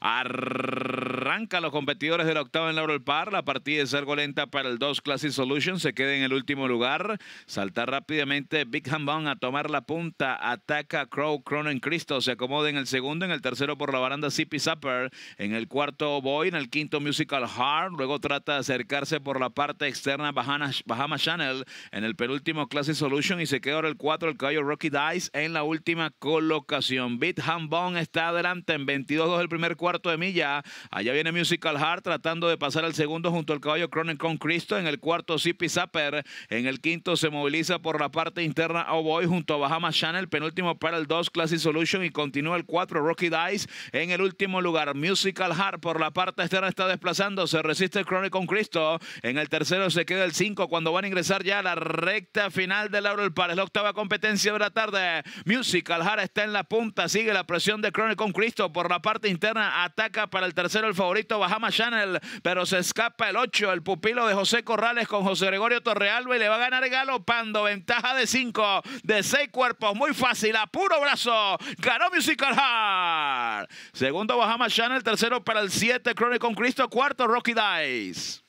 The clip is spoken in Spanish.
Ar... Arranca los competidores del octavo en Laurel Par. La partida es algo lenta para el 2 Classic Solution. Se queda en el último lugar. Salta rápidamente Big Hambone a tomar la punta. Ataca Crow, Cronen Cristo. Se acomoda en el segundo. En el tercero por la baranda Zippy Supper. En el cuarto Boy. En el quinto Musical Hard. Luego trata de acercarse por la parte externa Bahama Channel. En el penúltimo Classic Solution. Y se queda ahora el 4 el caballo Rocky Dice en la última colocación. Big Hambone está adelante en 22-2 el primer cuarto de milla. Allá viene tiene Musical Heart tratando de pasar al segundo junto al caballo Cronen con Cristo. En el cuarto, Zippy Zapper. En el quinto, se moviliza por la parte interna boy junto a Bahamas Channel. Penúltimo para el 2, Classic Solution. Y continúa el 4, Rocky Dice. En el último lugar, Musical Heart por la parte externa está desplazando. Se resiste Cronen con Cristo. En el tercero se queda el 5 cuando van a ingresar ya a la recta final de Laurel Es La octava competencia de la tarde. Musical Heart está en la punta. Sigue la presión de Cronen con Cristo por la parte interna. Ataca para el tercero el favorito favorito Bahama Channel, pero se escapa el 8, el pupilo de José Corrales con José Gregorio Torrealba y le va a ganar galopando, ventaja de 5, de 6 cuerpos, muy fácil, a puro brazo, ganó Musical Segundo Bahama Channel, tercero para el 7, Chronic con Cristo, cuarto Rocky Dice.